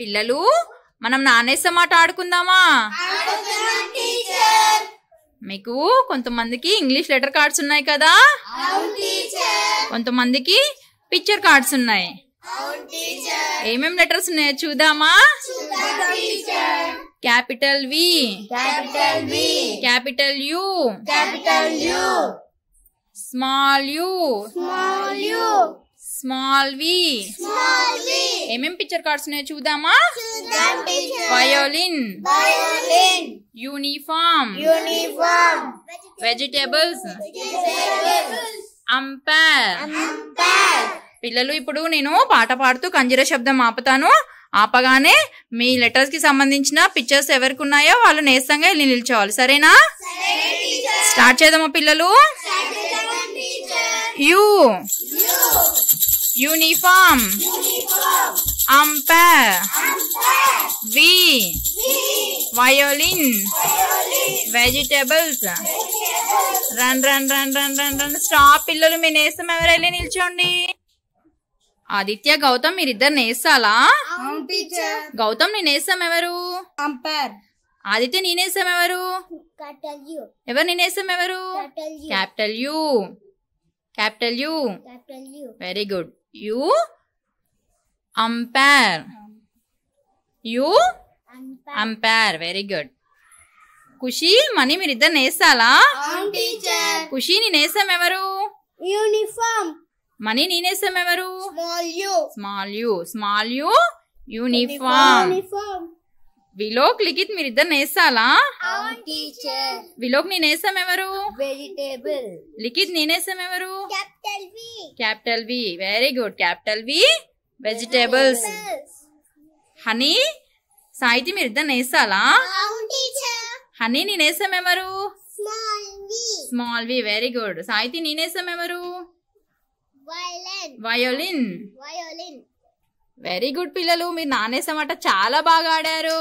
పిల్లలు మనం నానేస మాట ఆడుకుందామా మీకు కొంతమందికి ఇంగ్లీష్ లెటర్ కార్డ్స్ ఉన్నాయి కదా కొంతమందికి పిక్చర్ కార్డ్స్ ఉన్నాయి ఏమేమి లెటర్స్ ఉన్నాయో చూద్దామా capital V capital V capital U capital U small U small U small V small ఏమేం పిక్చర్ కార్డ్స్ ఉన్నాయో చూద్దామా వయోలిన్ యూనిఫామ్ వెజిటేబుల్స్ అంపైర్ పిల్లలు ఇప్పుడు నేను పాట పాడుతూ కంజీర శబ్దం ఆపుతాను ఆపగానే మీ లెటర్స్ కి సంబంధించిన పిక్చర్స్ ఎవరికి ఉన్నాయో వాళ్ళు నేస్తంగా వెళ్ళి నిల్చోవాలి సరేనా స్టార్ట్ చేద్దామా పిల్లలు U uniform umpire V violin vegetables run run run run run run stop పిల్లలు మీ నేస్తం వెళ్ళి నిల్చోండి ఆదిత్య గౌతమ్ మీరిద్దరు నేస్తాలా గౌతమ్ నేను వేస్తాం ఎవరు ఆదిత్య నేనేసాం ఎవరు ఎవరు నేనేసాం ఎవరు capital U capital U very good You umpire. You umpire. Very good. Khushi Mani మీరిద్దరు నేసాలా ఖుషి నీ నేస్తాం ఎవరు యూనిఫామ్ మని నీ నేస్తాం ఎవరు small U small U uniform Vilok Likhith మీరిద్దరు నేసాలా విలోక్ నేనేసాం ఎవరు వెజిటేబుల్ లిఖిత్ నేనేసాం ఎవరు capital V very good capital V vegetables Honey మీరు మీరిద్దరు నేసాలా హనీ నేనేసాం ఎవరు small V very good Saithi నేనేసాం ఎవరు వయోలిన్ వయోలిన్ వెరీ గుడ్ పిల్లలు మీరు నానేసమాట చాలా బాగా ఆడారు